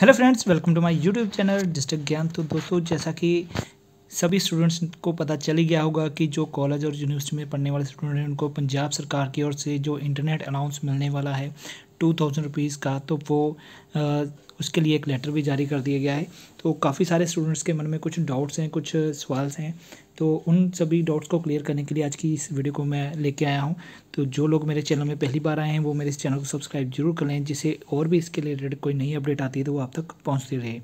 hello friends welcome to my YouTube channel district Gyan तो दोस्तों जैसा कि सभी स्टूडेंट्स को पता चल ही गया होगा कि जो कॉलेज और यूनिवर्सिटी में पढ़ने वाले स्टूडेंट हैं उनको पंजाब सरकार की ओर से जो इंटरनेट अनाउंस मिलने वाला है टू थाउजेंड रुपीज़ का तो वो आ, उसके लिए एक लेटर भी जारी कर दिया गया है तो काफ़ी सारे स्टूडेंट्स के मन में कुछ डाउट्स हैं कुछ सवाल्स हैं तो उन सभी डाउट्स को क्लियर करने के लिए आज की इस वीडियो को मैं लेके आया हूँ तो जो लोग मेरे चैनल में पहली बार आए हैं वो मेरे इस चैनल को सब्सक्राइब जरूर कर लें जिससे और भी इसके रिलेटेड कोई नई अपडेट आती है तो वो आप तक पहुँचती रहे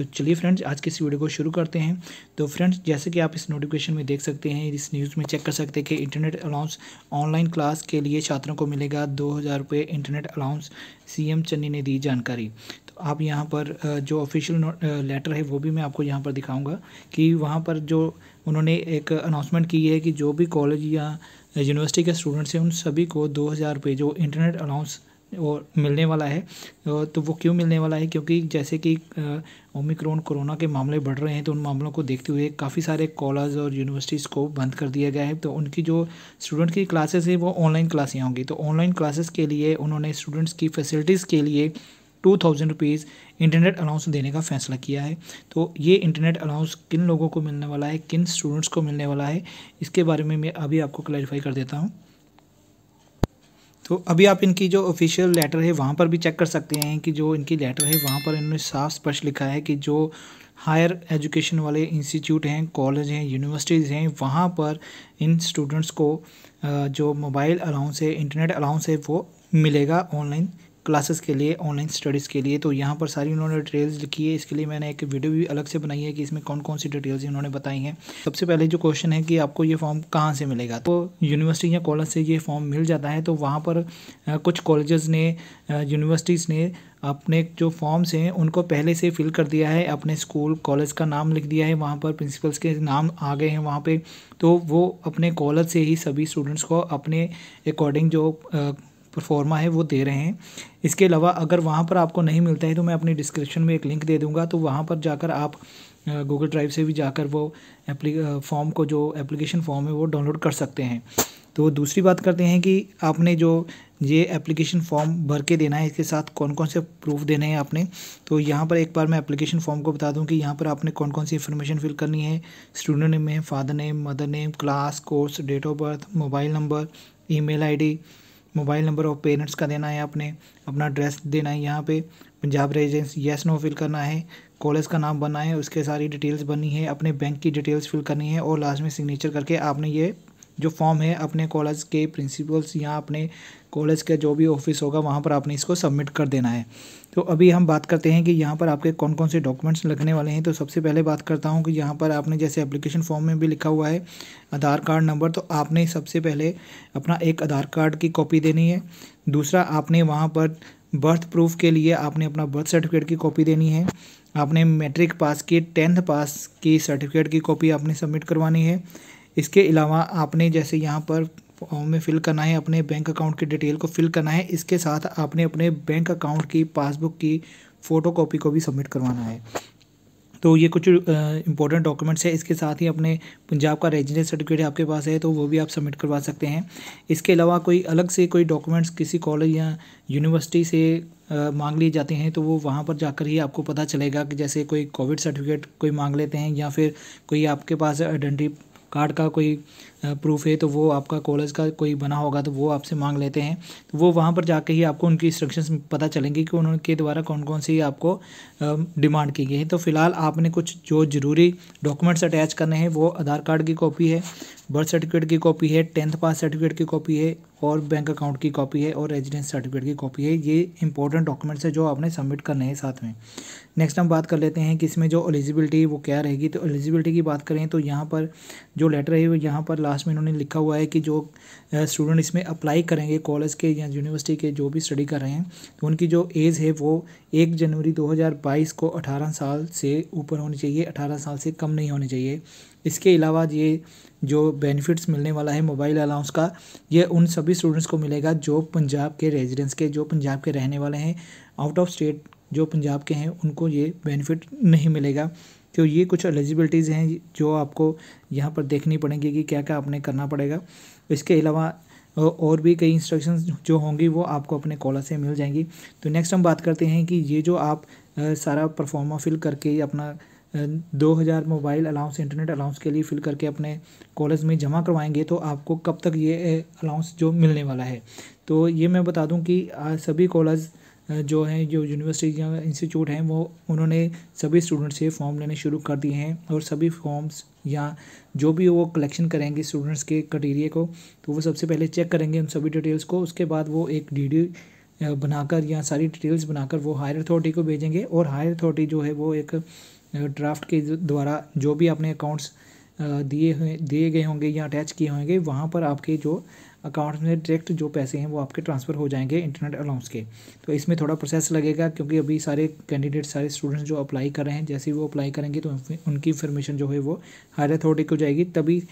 तो चलिए फ्रेंड्स आज के इस वीडियो को शुरू करते हैं तो फ्रेंड्स जैसे कि आप इस नोटिफिकेशन में देख सकते हैं इस न्यूज़ में चेक कर सकते हैं कि इंटरनेट अलाउंस ऑनलाइन क्लास के लिए छात्रों को मिलेगा दो हज़ार इंटरनेट अलाउंस एम चन्नी ने दी जानकारी तो आप यहाँ पर जो ऑफिशियल लेटर है वो भी मैं आपको यहाँ पर दिखाऊँगा कि वहाँ पर जो उन्होंने एक अनाउंसमेंट की है कि जो भी कॉलेज या यूनिवर्सिटी के स्टूडेंट्स हैं उन सभी को दो हज़ार रुपये जो इंटरनेट अलाउंस वो मिलने वाला है तो वो क्यों मिलने वाला है क्योंकि जैसे कि ओमिक्रोन कोरोना के मामले बढ़ रहे हैं तो उन मामलों को देखते हुए काफ़ी सारे कॉलेज और यूनिवर्सिटीज़ को बंद कर दिया गया है तो उनकी जो स्टूडेंट की क्लासेस है वो ऑनलाइन क्लासें होंगी तो ऑनलाइन क्लासेस के लिए उन्होंने स्टूडेंट्स की फैसिलिटीज़ के लिए two thousand rupees internet allowance देने का फैसला किया है तो ये इंटरनेट अलाउंस किन लोगों को मिलने वाला है किन स्टूडेंट्स को मिलने वाला है इसके बारे में मैं अभी आपको क्लैरिफाई कर देता हूँ तो अभी आप इनकी जो ऑफिशियल लेटर है वहाँ पर भी चेक कर सकते हैं कि जो इनकी लेटर है वहाँ पर इन्होंने साफ स्पष्ट लिखा है कि जो हायर एजुकेशन वाले इंस्टीट्यूट हैं कॉलेज हैं यूनिवर्सिटीज़ हैं वहाँ पर इन स्टूडेंट्स को जो मोबाइल अलाउंस है इंटरनेट अलाउंस है वो मिलेगा ऑनलाइन क्लासेस के लिए ऑनलाइन स्टडीज़ के लिए तो यहाँ पर सारी उन्होंने डिटेल्स लिखी है इसके लिए मैंने एक वीडियो भी अलग से बनाई है कि इसमें कौन कौन सी डिटेल्स इन्होंने बताई हैं सबसे पहले जो क्वेश्चन है कि आपको ये फॉर्म कहाँ से मिलेगा तो यूनिवर्सिटी या कॉलेज से ये फॉर्म मिल जाता है तो वहाँ पर कुछ कॉलेजेस ने यूनिवर्सिटीज़ ने अपने जो फॉर्म्स हैं उनको पहले से फिल कर दिया है अपने स्कूल कॉलेज का नाम लिख दिया है वहाँ पर प्रिंसिपल्स के नाम आ गए हैं वहाँ पे तो वो अपने कॉलेज से ही सभी स्टूडेंट्स को अपने अकॉर्डिंग जो परफॉर्मा है वो दे रहे हैं इसके अलावा अगर वहाँ पर आपको नहीं मिलता है तो मैं अपनी डिस्क्रिप्शन में एक लिंक दे दूँगा तो वहाँ पर जाकर आप गूगल ड्राइव से भी जाकर वो एप्ली फॉर्म को जो एप्लीकेशन फॉर्म है वो डाउनलोड कर सकते हैं तो दूसरी बात करते हैं कि आपने जो ये एप्लीकेशन फॉर्म भर के देना है इसके साथ कौन कौन से प्रूफ देने हैं आपने तो यहाँ पर एक बार मैं एप्लीकेशन फॉर्म को बता दूँ कि यहाँ पर आपने कौन कौन सी इन्फॉर्मेशन फिल करनी है स्टूडेंट नेम है father name mother name class course date of birth mobile number email ID mobile number of parents का देना है आपने अपना एड्रेस देना है यहाँ पे Punjab residence yes no fill करना है कॉलेज का नाम बनना है उसके सारी डिटेल्स बननी है अपने बैंक की डिटेल्स फिल करनी है और लास्ट में सिग्नेचर करके आपने ये जो फॉर्म है अपने कॉलेज के प्रिंसिपल्स या अपने कॉलेज का जो भी ऑफिस होगा वहाँ पर आपने इसको सबमिट कर देना है तो अभी हम बात करते हैं कि यहाँ पर आपके कौन कौन से डॉक्यूमेंट्स लगने वाले हैं तो सबसे पहले बात करता हूँ कि यहाँ पर आपने जैसे एप्लीकेशन फॉर्म में भी लिखा हुआ है आधार कार्ड नंबर तो आपने सबसे पहले अपना एक आधार कार्ड की कॉपी देनी है दूसरा आपने वहाँ पर बर्थ प्रूफ के लिए आपने अपना बर्थ सर्टिफिकेट की कॉपी देनी है आपने मैट्रिक पास की टेंथ पास की सर्टिफिकेट की कॉपी आपने सबमिट करवानी है इसके अलावा आपने जैसे यहाँ पर फॉर्म में फ़िल करना है अपने बैंक अकाउंट की डिटेल को फ़िल करना है इसके साथ आपने अपने बैंक अकाउंट की पासबुक की फ़ोटो कॉपी को भी सबमिट करवाना है तो ये कुछ इंपॉर्टेंट डॉक्यूमेंट्स है इसके साथ ही अपने पंजाब का रेजिडेंस सर्टिफिकेट आपके पास है तो वो भी आप सबमिट करवा सकते हैं इसके अलावा कोई अलग से कोई डॉक्यूमेंट्स किसी कॉलेज या यूनिवर्सिटी से आ, मांग लिए जाते हैं तो वो वहाँ पर जाकर ही आपको पता चलेगा कि जैसे कोई कोविड सर्टिफिकेट कोई मांग लेते हैं या फिर कोई आपके पास आइडेंटिटी कार्ड का कोई प्रूफ है तो वो आपका कॉलेज का कोई बना होगा तो वो आपसे मांग लेते हैं तो वो वहाँ पर जाके ही आपको उनकी इंस्ट्रक्शंस पता चलेंगी कि उनके द्वारा कौन कौन सी आपको डिमांड की गई है तो फ़िलहाल आपने कुछ जो ज़रूरी डॉक्यूमेंट्स अटैच करने हैं वो आधार कार्ड की कॉपी है बर्थ सर्टिफिकेट की कॉपी है टेंथ पास सर्टिफिकेट की कॉपी है और बैंक अकाउंट की कॉपी है और रेजिडेंस सर्टिफिकेट की कॉपी है ये इंपॉर्टेंट डॉक्यूमेंट्स है जो आपने सबमिट करने हैं साथ में नेक्स्ट हम बात कर लेते हैं कि इसमें जो एलिजिबिलिटी वो क्या रहेगी तो एलिजिबिलिटी की बात करें तो यहाँ पर जो लेटर है वो यहाँ पर लास्ट में इन्होंने लिखा हुआ है कि जो स्टूडेंट इसमें अप्लाई करेंगे कॉलेज के या यूनिवर्सिटी के जो भी स्टडी कर रहे हैं तो उनकी जो एज़ है वो एक जनवरी 2022 को 18 साल से ऊपर होनी चाहिए 18 साल से कम नहीं होनी चाहिए इसके अलावा ये जो बेनिफिट्स मिलने वाला है मोबाइल अलाउंस का ये उन सभी स्टूडेंट्स को मिलेगा जो पंजाब के रेजिडेंस के जो पंजाब के रहने वाले हैं आउट ऑफ स्टेट जो पंजाब के हैं उनको ये बेनिफिट नहीं मिलेगा तो ये कुछ एलिजिबिलिटीज़ हैं जो आपको यहाँ पर देखनी पड़ेंगी कि क्या क्या आपने करना पड़ेगा इसके अलावा और भी कई इंस्ट्रक्शंस जो होंगी वो आपको अपने कॉलर से मिल जाएंगी तो नेक्स्ट हम बात करते हैं कि ये जो आप सारा परफॉर्मा फिल करके अपना दो हज़ार मोबाइल अलाउंस इंटरनेट अलाउंस के लिए फिल करके अपने कॉलेज में जमा करवाएंगे तो आपको कब तक ये अलाउंस जो मिलने वाला है तो ये मैं बता दूं कि सभी कॉलेज जो हैं जो यूनिवर्सिटी या इंस्टीट्यूट हैं वो उन्होंने सभी स्टूडेंट से फॉर्म लेने शुरू कर दिए हैं और सभी फॉर्म्स या जो भी वो कलेक्शन करेंगे स्टूडेंट्स के क्राइटेरिया को तो वो सबसे पहले चेक करेंगे उन सभी डिटेल्स को उसके बाद वो एक डी बनाकर या सारी डिटेल्स बनाकर वो हायर अथॉरिटी को भेजेंगे और हायर अथॉरिटी जो है वो एक ड्राफ्ट के द्वारा जो भी अपने अकाउंट्स दिए हुए दिए गए होंगे या अटैच किए होंगे वहाँ पर आपके जो अकाउंट में डायरेक्ट जो पैसे हैं वो आपके ट्रांसफ़र हो जाएंगे इंटरनेट अलाउंस के तो इसमें थोड़ा प्रोसेस लगेगा क्योंकि अभी सारे कैंडिडेट सारे स्टूडेंट्स जो अप्लाई कर रहे हैं जैसे वो अप्लाई करेंगे तो उनकी इन्फॉर्मेशन जो है वो हायर अथॉरिटी को जाएगी तभी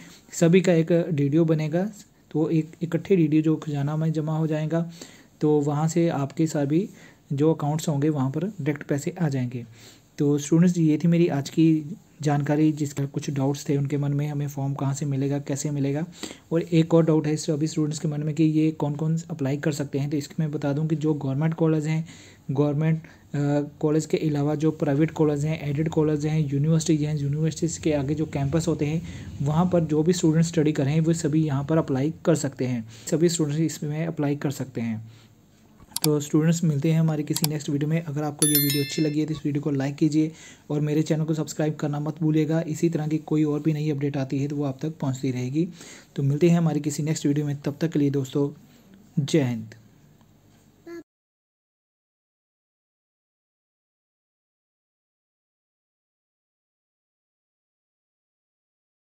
सभी का एक डी बनेगा तो एक इकट्ठे डी जो खजाना में जमा हो जाएगा तो वहाँ से आपके सभी जो अकाउंट्स होंगे वहाँ पर डायरेक्ट पैसे आ जाएंगे तो स्टूडेंट्स ये थी मेरी आज की जानकारी जिसका कुछ डाउट्स थे उनके मन में हमें फॉर्म कहाँ से मिलेगा कैसे मिलेगा और एक और डाउट है इस अभी स्टूडेंट्स के मन में कि ये कौन कौन अप्लाई कर सकते हैं तो इसके मैं बता दूँ कि जो गवर्नमेंट कॉलेज हैं गवर्नमेंट कॉलेज के अलावा जो प्राइवेट कॉलेज हैं एडेड कॉलेज हैं यूनिवर्सिटीज हैं यूनिवर्सिटीज़ के आगे जो कैंपस होते हैं वहाँ पर जो भी स्टूडेंट स्टडी कर रहे हैं वो सभी यहाँ पर अप्लाई कर सकते हैं सभी स्टूडेंट्स इसमें अप्लाई कर सकते हैं तो स्टूडेंट्स मिलते हैं हमारे किसी नेक्स्ट वीडियो में अगर आपको ये वीडियो अच्छी लगी है तो इस वीडियो को लाइक कीजिए और मेरे चैनल को सब्सक्राइब करना मत भूलिएगा इसी तरह की कोई और भी नई अपडेट आती है तो वो आप तक पहुँचती रहेगी तो मिलते हैं हमारे किसी नेक्स्ट वीडियो में तब तक के लिए दोस्तों जय हिंद